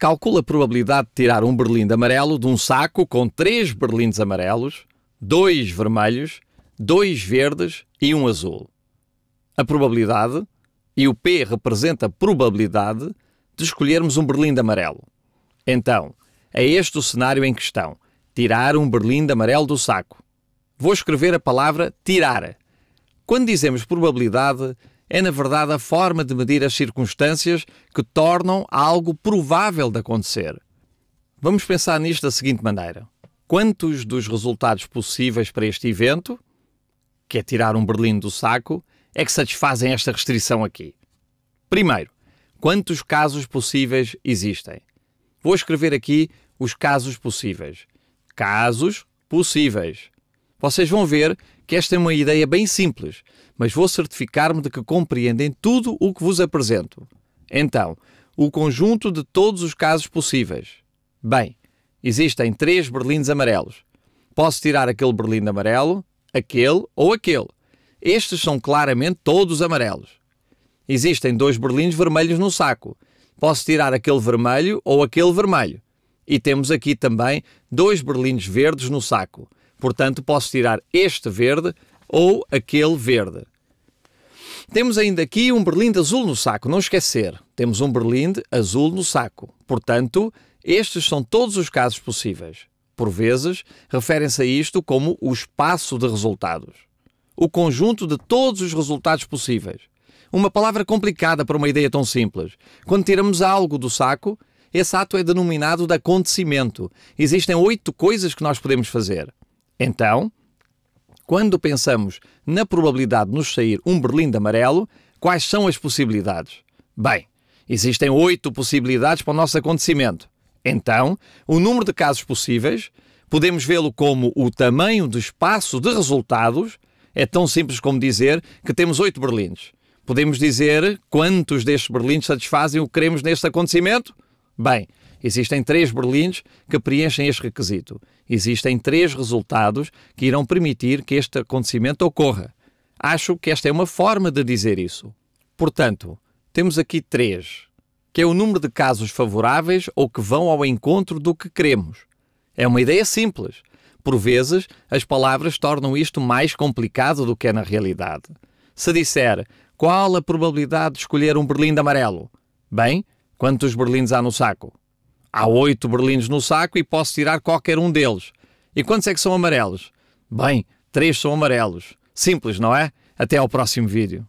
calcula a probabilidade de tirar um berlindo amarelo de um saco com três berlindes amarelos, dois vermelhos, dois verdes e um azul. A probabilidade, e o P representa a probabilidade, de escolhermos um berlindo amarelo. Então, é este o cenário em questão: tirar um berlindo amarelo do saco. Vou escrever a palavra tirar. Quando dizemos probabilidade, é, na verdade, a forma de medir as circunstâncias que tornam algo provável de acontecer. Vamos pensar nisto da seguinte maneira: quantos dos resultados possíveis para este evento, que é tirar um berlim do saco, é que satisfazem esta restrição aqui? Primeiro, quantos casos possíveis existem? Vou escrever aqui os casos possíveis. Casos possíveis. Vocês vão ver que esta é uma ideia bem simples, mas vou certificar-me de que compreendem tudo o que vos apresento. Então, o conjunto de todos os casos possíveis. Bem, existem três berlindes amarelos. Posso tirar aquele berlinde amarelo, aquele ou aquele. Estes são claramente todos amarelos. Existem dois berlindes vermelhos no saco. Posso tirar aquele vermelho ou aquele vermelho. E temos aqui também dois berlindes verdes no saco. Portanto, posso tirar este verde ou aquele verde. Temos ainda aqui um berlinde azul no saco, não esquecer. Temos um berlinde azul no saco. Portanto, estes são todos os casos possíveis. Por vezes, referem-se a isto como o espaço de resultados. O conjunto de todos os resultados possíveis. Uma palavra complicada para uma ideia tão simples. Quando tiramos algo do saco, esse ato é denominado de acontecimento. Existem oito coisas que nós podemos fazer. Então, quando pensamos na probabilidade de nos sair um berlim de amarelo, quais são as possibilidades? Bem, existem oito possibilidades para o nosso acontecimento. Então, o número de casos possíveis podemos vê-lo como o tamanho do espaço de resultados. É tão simples como dizer que temos oito berlindes. Podemos dizer quantos destes berlindes satisfazem o que queremos neste acontecimento? Bem, existem três Berlins que preenchem este requisito. Existem três resultados que irão permitir que este acontecimento ocorra. Acho que esta é uma forma de dizer isso. Portanto, temos aqui três, que é o número de casos favoráveis ou que vão ao encontro do que queremos. É uma ideia simples. Por vezes, as palavras tornam isto mais complicado do que é na realidade. Se disser qual a probabilidade de escolher um berlim de amarelo, bem, Quantos berlindos há no saco? Há oito berlindos no saco e posso tirar qualquer um deles. E quantos é que são amarelos? Bem, três são amarelos. Simples, não é? Até ao próximo vídeo.